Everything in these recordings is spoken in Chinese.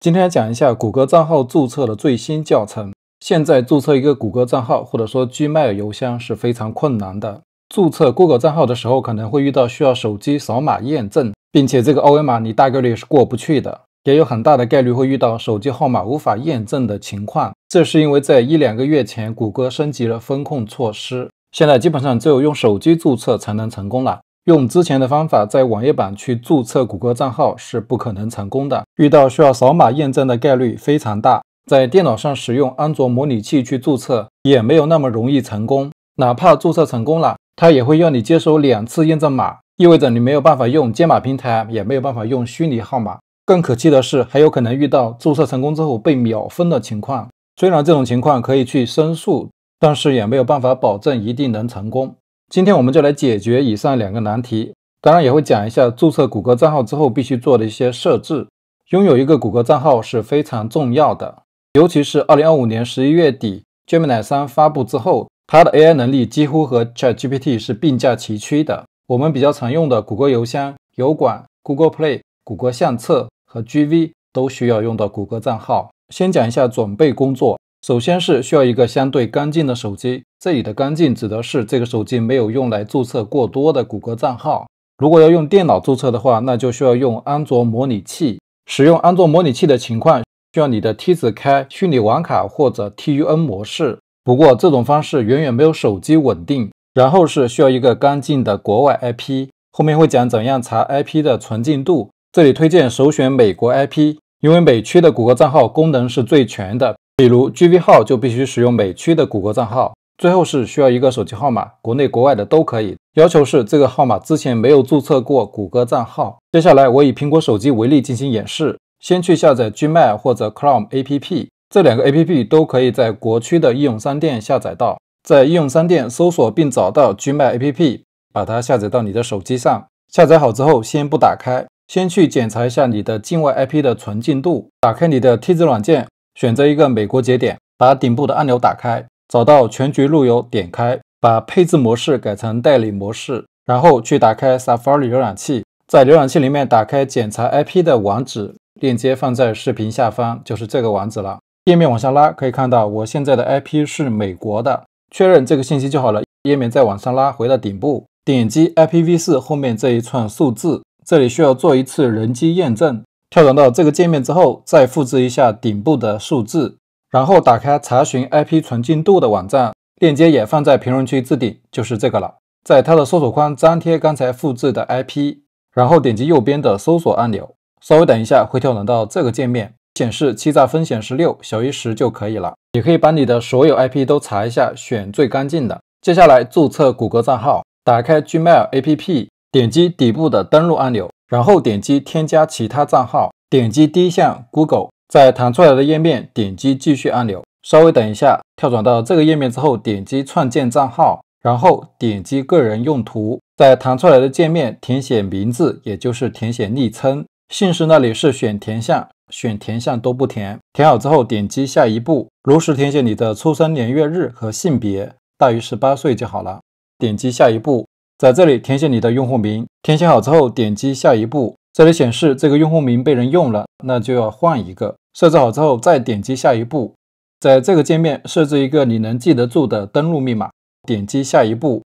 今天讲一下谷歌账号注册的最新教程。现在注册一个谷歌账号，或者说 Gmail 邮箱是非常困难的。注册 Google 账号的时候，可能会遇到需要手机扫码验证，并且这个二维码你大概率是过不去的，也有很大的概率会遇到手机号码无法验证的情况。这是因为在一两个月前，谷歌升级了风控措施，现在基本上只有用手机注册才能成功了。用之前的方法在网页版去注册谷歌账号是不可能成功的，遇到需要扫码验证的概率非常大。在电脑上使用安卓模拟器去注册也没有那么容易成功，哪怕注册成功了，它也会要你接收两次验证码，意味着你没有办法用接码平台，也没有办法用虚拟号码。更可气的是，还有可能遇到注册成功之后被秒封的情况。虽然这种情况可以去申诉，但是也没有办法保证一定能成功。今天我们就来解决以上两个难题，当然也会讲一下注册谷歌账号之后必须做的一些设置。拥有一个谷歌账号是非常重要的，尤其是2025年11月底 Gemini 3发布之后，它的 AI 能力几乎和 ChatGPT 是并驾齐驱的。我们比较常用的谷歌邮箱、油管、Google Play、谷歌相册和 GV 都需要用到谷歌账号。先讲一下准备工作。首先是需要一个相对干净的手机，这里的干净指的是这个手机没有用来注册过多的谷歌账号。如果要用电脑注册的话，那就需要用安卓模拟器。使用安卓模拟器的情况，需要你的梯子开虚拟网卡或者 TUN 模式。不过这种方式远远没有手机稳定。然后是需要一个干净的国外 IP，后面会讲怎样查 IP 的纯净度。这里推荐首选美国 IP，因为美区的谷歌账号功能是最全的。比如 G V 号就必须使用美区的谷歌账号，最后是需要一个手机号码，国内国外的都可以，要求是这个号码之前没有注册过谷歌账号。接下来我以苹果手机为例进行演示，先去下载 G Mail 或者 Chrome A P P，这两个 A P P 都可以在国区的应用商店下载到，在应用商店搜索并找到 G Mail A P P，把它下载到你的手机上。下载好之后先不打开，先去检查一下你的境外 I P 的纯净度，打开你的梯子软件。选择一个美国节点，把顶部的按钮打开，找到全局路由点开，把配置模式改成代理模式，然后去打开 Safari 浏览器，在浏览器里面打开检查 IP 的网址，链接放在视频下方，就是这个网址了。页面往下拉，可以看到我现在的 IP 是美国的，确认这个信息就好了。页面再往上拉，回到顶部，点击 IPv4 后面这一串数字，这里需要做一次人机验证。跳转到这个界面之后，再复制一下顶部的数字，然后打开查询 IP 纯净度的网站，链接也放在评论区置顶，就是这个了。在它的搜索框粘贴刚才复制的 IP，然后点击右边的搜索按钮，稍微等一下会跳转到这个界面，显示欺诈风险十六，小于十就可以了。也可以把你的所有 IP 都查一下，选最干净的。接下来注册谷歌账号，打开 Gmail APP，点击底部的登录按钮。然后点击添加其他账号，点击第一项 Google，在弹出来的页面点击继续按钮。稍微等一下，跳转到这个页面之后，点击创建账号，然后点击个人用途，在弹出来的界面填写名字，也就是填写昵称、姓氏那里是选填项，选填项都不填。填好之后点击下一步，如实填写你的出生年月日和性别，大于十八岁就好了。点击下一步。在这里填写你的用户名，填写好之后点击下一步。这里显示这个用户名被人用了，那就要换一个。设置好之后再点击下一步，在这个界面设置一个你能记得住的登录密码，点击下一步。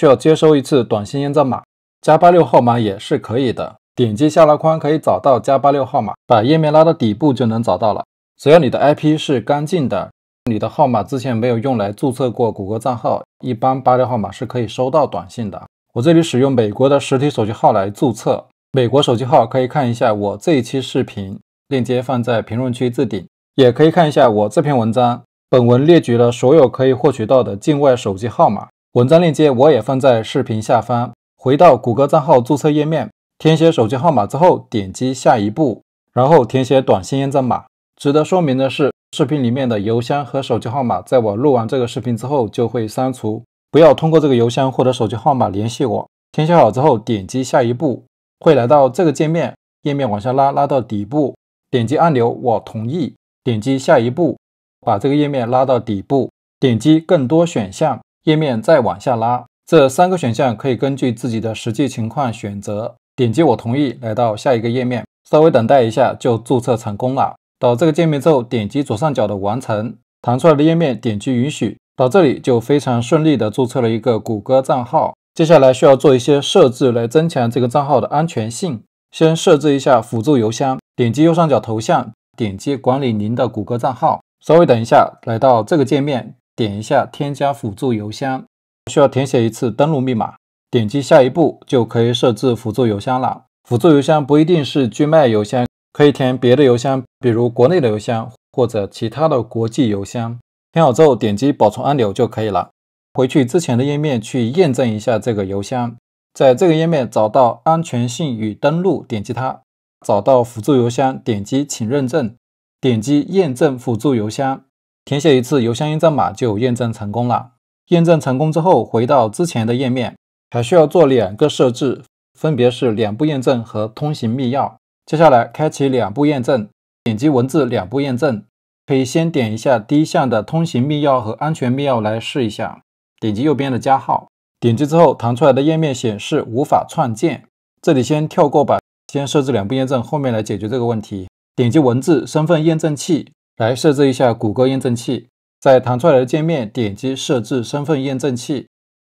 需要接收一次短信验证码，加八六号码也是可以的。点击下拉框可以找到加八六号码，把页面拉到底部就能找到了。只要你的 IP 是干净的。你的号码之前没有用来注册过谷歌账号，一般八六号码是可以收到短信的。我这里使用美国的实体手机号来注册，美国手机号可以看一下我这一期视频链接放在评论区置顶，也可以看一下我这篇文章。本文列举了所有可以获取到的境外手机号码，文章链接我也放在视频下方。回到谷歌账号注册页面，填写手机号码之后点击下一步，然后填写短信验证码。值得说明的是。视频里面的邮箱和手机号码，在我录完这个视频之后就会删除，不要通过这个邮箱或者手机号码联系我。填写好之后，点击下一步，会来到这个界面，页面往下拉，拉到底部，点击按钮我同意，点击下一步，把这个页面拉到底部，点击更多选项，页面再往下拉，这三个选项可以根据自己的实际情况选择，点击我同意，来到下一个页面，稍微等待一下就注册成功了。到这个界面之后，点击左上角的完成，弹出来的页面点击允许。到这里就非常顺利的注册了一个谷歌账号。接下来需要做一些设置来增强这个账号的安全性。先设置一下辅助邮箱，点击右上角头像，点击管理您的谷歌账号。稍微等一下，来到这个界面，点一下添加辅助邮箱，需要填写一次登录密码，点击下一步就可以设置辅助邮箱了。辅助邮箱不一定是 Gmail 邮箱。可以填别的邮箱，比如国内的邮箱或者其他的国际邮箱。填好之后，点击保存按钮就可以了。回去之前的页面去验证一下这个邮箱，在这个页面找到安全性与登录，点击它，找到辅助邮箱，点击请认证，点击验证辅助邮箱，填写一次邮箱验证码就验证成功了。验证成功之后，回到之前的页面，还需要做两个设置，分别是两步验证和通行密钥。接下来开启两步验证，点击文字“两步验证”，可以先点一下第一项的通行密钥和安全密钥来试一下。点击右边的加号，点击之后弹出来的页面显示无法创建，这里先跳过吧，先设置两步验证，后面来解决这个问题。点击文字“身份验证器”来设置一下谷歌验证器，在弹出来的界面点击设置身份验证器，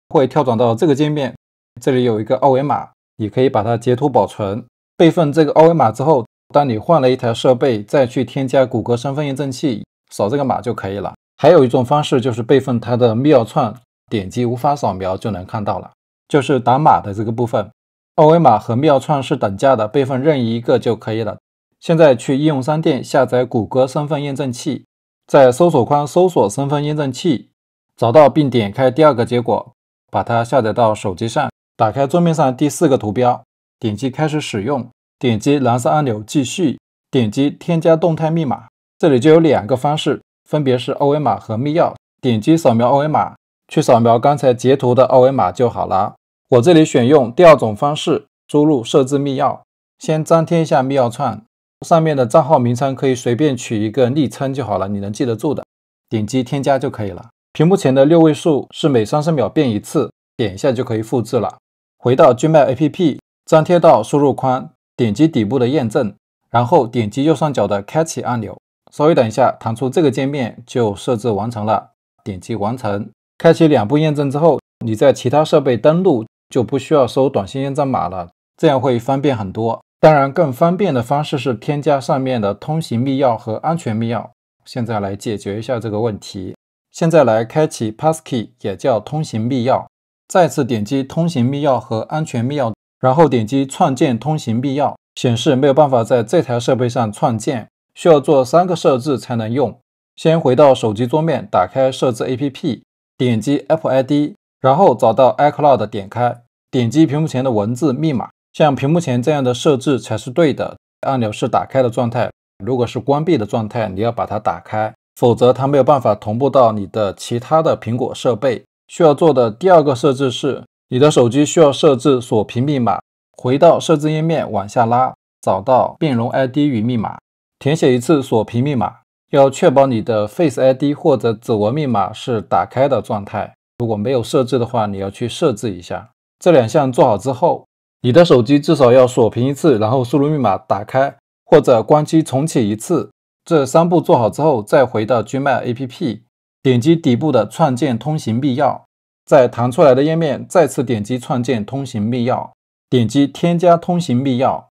会跳转到这个界面，这里有一个二维码，你可以把它截图保存。备份这个二维码之后，当你换了一台设备，再去添加谷歌身份验证器，扫这个码就可以了。还有一种方式就是备份它的密钥串，点击无法扫描就能看到了，就是打码的这个部分。二维码和密钥串是等价的，备份任意一个就可以了。现在去应用商店下载谷歌身份验证器，在搜索框搜索身份验证器，找到并点开第二个结果，把它下载到手机上。打开桌面上第四个图标。点击开始使用，点击蓝色按钮继续，点击添加动态密码，这里就有两个方式，分别是二维码和密钥。点击扫描二维码，去扫描刚才截图的二维码就好了。我这里选用第二种方式，输入设置密钥，先粘贴一下密钥串，上面的账号名称可以随便取一个昵称就好了，你能记得住的。点击添加就可以了。屏幕前的六位数是每三十秒变一次，点一下就可以复制了。回到均脉 APP。粘贴到输入框，点击底部的验证，然后点击右上角的开启按钮。稍微等一下，弹出这个界面就设置完成了。点击完成，开启两步验证之后，你在其他设备登录就不需要收短信验证码了，这样会方便很多。当然，更方便的方式是添加上面的通行密钥和安全密钥。现在来解决一下这个问题。现在来开启 Passkey，也叫通行密钥。再次点击通行密钥和安全密钥。然后点击创建通行密钥，显示没有办法在这台设备上创建，需要做三个设置才能用。先回到手机桌面，打开设置 APP，点击 Apple ID，然后找到 iCloud，点开，点击屏幕前的文字密码。像屏幕前这样的设置才是对的，按钮是打开的状态。如果是关闭的状态，你要把它打开，否则它没有办法同步到你的其他的苹果设备。需要做的第二个设置是。你的手机需要设置锁屏密码。回到设置页面，往下拉，找到面容 ID 与密码，填写一次锁屏密码。要确保你的 Face ID 或者指纹密码是打开的状态。如果没有设置的话，你要去设置一下。这两项做好之后，你的手机至少要锁屏一次，然后输入密码打开，或者关机重启一次。这三步做好之后，再回到 g m APP，点击底部的创建通行密钥。在弹出来的页面再次点击创建通行密钥，点击添加通行密钥，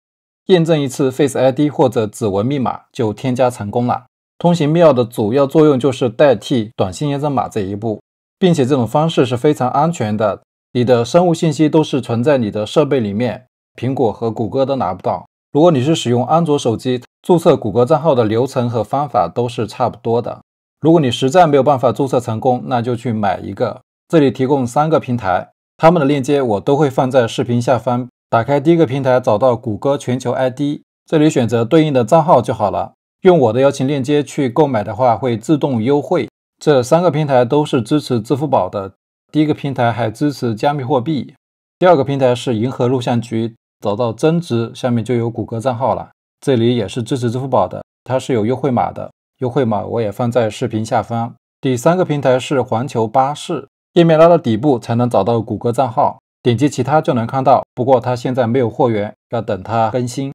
验证一次 Face ID 或者指纹密码就添加成功了。通行密钥的主要作用就是代替短信验证码这一步，并且这种方式是非常安全的，你的生物信息都是存在你的设备里面，苹果和谷歌都拿不到。如果你是使用安卓手机注册谷歌账号的流程和方法都是差不多的。如果你实在没有办法注册成功，那就去买一个。这里提供三个平台，他们的链接我都会放在视频下方。打开第一个平台，找到谷歌全球 ID，这里选择对应的账号就好了。用我的邀请链接去购买的话，会自动优惠。这三个平台都是支持支付宝的，第一个平台还支持加密货币，第二个平台是银河录像局，找到增值下面就有谷歌账号了，这里也是支持支付宝的，它是有优惠码的，优惠码我也放在视频下方。第三个平台是环球巴士。页面拉到底部才能找到谷歌账号，点击其他就能看到。不过它现在没有货源，要等它更新。